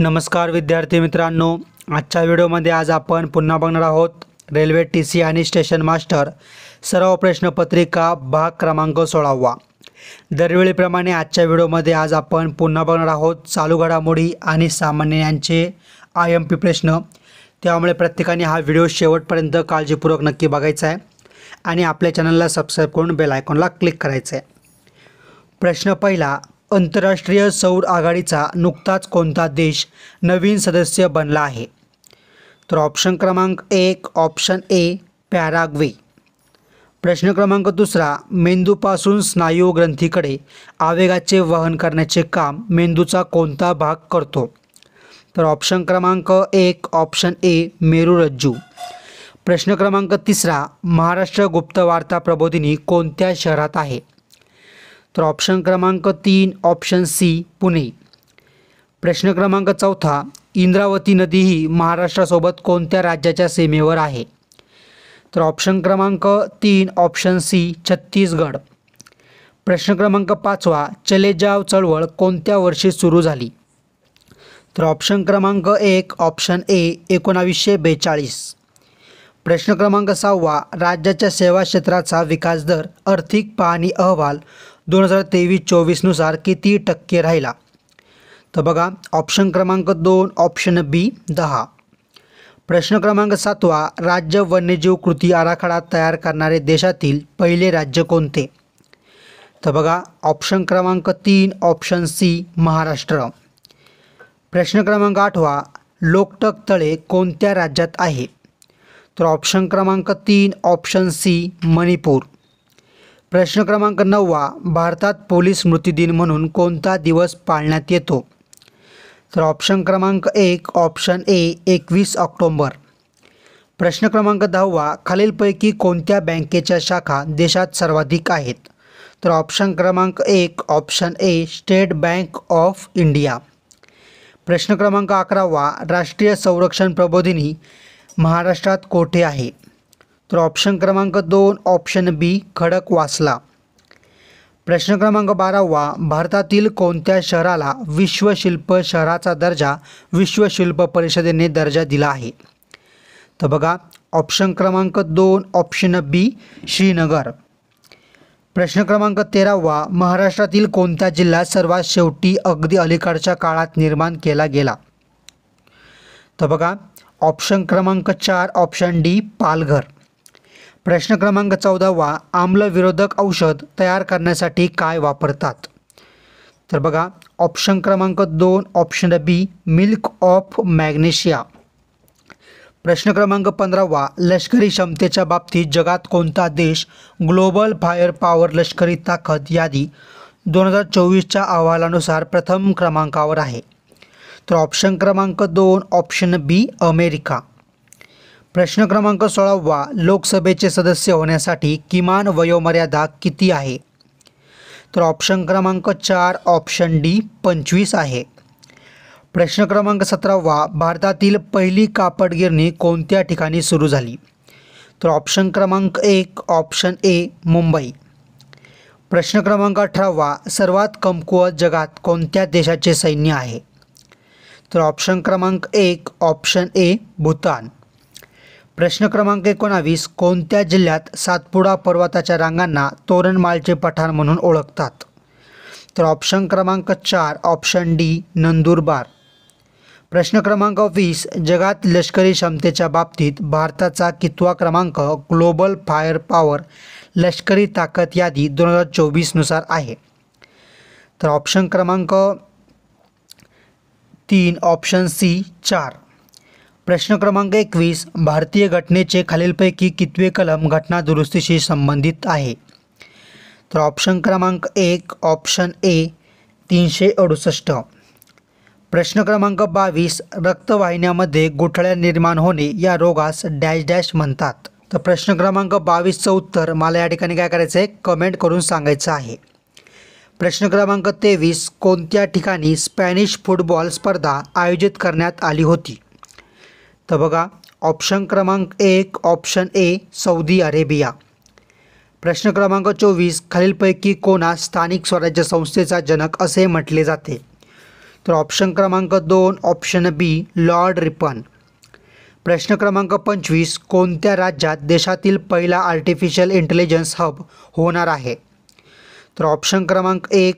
नमस्कार विद्यार्थी मित्रांनो आजच्या व्हिडिओमध्ये आज आपण पुन्हा बघणार आहोत रेल्वे टी सी आणि स्टेशन मास्टर सर्व प्रश्नपत्रिका भाग क्रमांक सोळावा दरवेळीप्रमाणे आजच्या व्हिडिओमध्ये आज आपण पुन्हा बघणार आहोत चालू घडामोडी आणि सामान्य यांचे आय एम पी प्रश्न त्यामुळे प्रत्येकाने हा व्हिडिओ शेवटपर्यंत काळजीपूर्वक नक्की बघायचा आहे आणि आपल्या चॅनलला सबस्क्राईब करून बेल आयकॉनला क्लिक करायचं आहे प्रश्न पहिला आंतरराष्ट्रीय सौर आघाडीचा नुकताच कोणता देश नवीन सदस्य बनला आहे तर ऑप्शन क्रमांक एक ऑप्शन ए पॅराग्वे प्रश्न क्रमांक दुसरा मेंदूपासून स्नायू ग्रंथीकडे आवेगाचे वहन करण्याचे काम मेंदूचा कोणता भाग करतो तर ऑप्शन क्रमांक एक ऑप्शन ए मेरुरज्जू प्रश्न क्रमांक तिसरा महाराष्ट्र गुप्त वार्ता प्रबोधिनी कोणत्या शहरात आहे तर ऑप्शन क्रमांक तीन ऑप्शन सी पुणे प्रश्न क्रमांक चौथा इंद्रावती नदी ही महाराष्ट्रासोबत कोणत्या राज्याच्या सीमेवर आहे तर ऑप्शन क्रमांक तीन ऑप्शन सी छत्तीसगड प्रश्न क्रमांक पाचवा चलेजाव चळवळ कोणत्या वर्षी सुरू झाली तर ऑप्शन क्रमांक एक ऑप्शन ए एकोणावीसशे बेचाळीस प्रश्न क्रमांक सहावा राज्याच्या सेवा क्षेत्राचा विकास दर आर्थिक पाहणी अहवाल दोन हजार तेवीस चोवीसनुसार किती टक्के राहिला तर बघा ऑप्शन क्रमांक दोन ऑप्शन बी दहा प्रश्न क्रमांक सातवा राज्य वन्यजीव कृती आराखडा तयार करणारे देशातील पहिले राज्य कोणते तर बघा ऑप्शन क्रमांक तीन ऑप्शन सी महाराष्ट्र प्रश्न क्रमांक आठवा लोकटक तळे कोणत्या राज्यात आहे तर ऑप्शन क्रमांक तीन ऑप्शन सी मणिपूर प्रश्न क्रमांक नववा भारतात पोलीस दिन म्हणून कोणता दिवस पाळण्यात येतो तर ऑप्शन क्रमांक एक ऑप्शन ए एकवीस ऑक्टोंबर प्रश्न क्रमांक दहावा खालीलपैकी कोणत्या बँकेच्या शाखा देशात सर्वाधिक आहेत तर ऑप्शन क्रमांक एक option A State Bank of India प्रश्न क्रमांक अकरावा राष्ट्रीय संरक्षण प्रबोधिनी महाराष्ट्रात कोठे आहे तर ऑप्शन क्रमांक दोन ऑप्शन बी खडक वासला प्रश्न क्रमांक बारावा भारतातील कोणत्या शहराला विश्वशिल्प शहराचा दर्जा विश्वशिल्प परिषदेने दर्जा दिला आहे तर बघा ऑप्शन क्रमांक दोन ऑप्शन बी श्रीनगर प्रश्न क्रमांक तेरावा महाराष्ट्रातील कोणत्या जिल्ह्यात सर्वात शेवटी अगदी अलीकडच्या काळात निर्माण केला गेला तर बघा ऑप्शन क्रमांक चार ऑप्शन डी पालघर प्रश्न क्रमांक चौदावा आम्लविरोधक औषध तयार करण्यासाठी काय वापरतात तर बघा ऑप्शन क्रमांक दोन option B milk of magnesia प्रश्न क्रमांक पंधरावा लष्करी क्षमतेच्या बाबतीत जगात कोणता देश ग्लोबल फायर पॉवर लष्करी ताकद यादी दोन हजार चोवीसच्या अहवालानुसार प्रथम क्रमांकावर आहे तर ऑप्शन क्रमांक दोन ऑप्शन बी अमेरिका प्रश्न क्रमांक सोळावा लोकसभेचे सदस्य होण्यासाठी किमान वयोमर्यादा किती आहे तर ऑप्शन क्रमांक चार ऑप्शन डी पंचवीस आहे प्रश्न क्रमांक सतरावा भारतातील पहिली कापडगिरणी कोणत्या ठिकाणी सुरू झाली तर ऑप्शन क्रमांक एक ऑप्शन ए मुंबई प्रश्न क्रमांक अठरावा सर्वात कमकुवत जगात कोणत्या देशाचे सैन्य आहे तर ऑप्शन क्रमांक एक ऑप्शन ए भूतान प्रश्न क्रमांक एकोणावीस कोणत्या जिल्ह्यात सातपुडा पर्वताच्या रांगांना तोरणमाळचे पठार म्हणून ओळखतात तर ऑप्शन क्रमांक चार ऑप्शन डी नंदुरबार प्रश्न क्रमांक वीस जगात लष्करी क्षमतेच्या बाबतीत भारताचा कितवा क्रमांक ग्लोबल फायर पॉवर लष्करी ताकद यादी दोन हजार चोवीसनुसार आहे तर ऑप्शन क्रमांक तीन ऑप्शन सी चार प्रश्न क्रमांक एकवीस भारतीय घटनेचे खालीलपैकी कितवे कलम घटना दुरुस्तीशी संबंधित आहे तर ऑप्शन क्रमांक एक ऑप्शन ए तीनशे अडुसष्ट प्रश्न क्रमांक बावीस रक्तवाहिन्यामध्ये गुठळ्या निर्माण होणे या रोगास डॅश डॅश म्हणतात तर प्रश्न क्रमांक बावीसचं उत्तर मला या ठिकाणी काय करायचं आहे कमेंट करून सांगायचं आहे प्रश्न क्रमांक तेवीस कोणत्या ठिकाणी स्पॅनिश फुटबॉल स्पर्धा आयोजित करण्यात आली होती तर बघा ऑप्शन क्रमांक एक ऑप्शन ए सौदी अरेबिया प्रश्न क्रमांक चोवीस खालीलपैकी कोणा स्थानिक स्वराज्य संस्थेचा जनक असे म्हटले जाते तर ऑप्शन क्रमांक दोन ऑप्शन बी लॉर्ड रिपन प्रश्न क्रमांक पंचवीस कोणत्या राज्यात देशातील पहिला आर्टिफिशियल इंटेलिजन्स हब होणार आहे तर ऑप्शन क्रमांक एक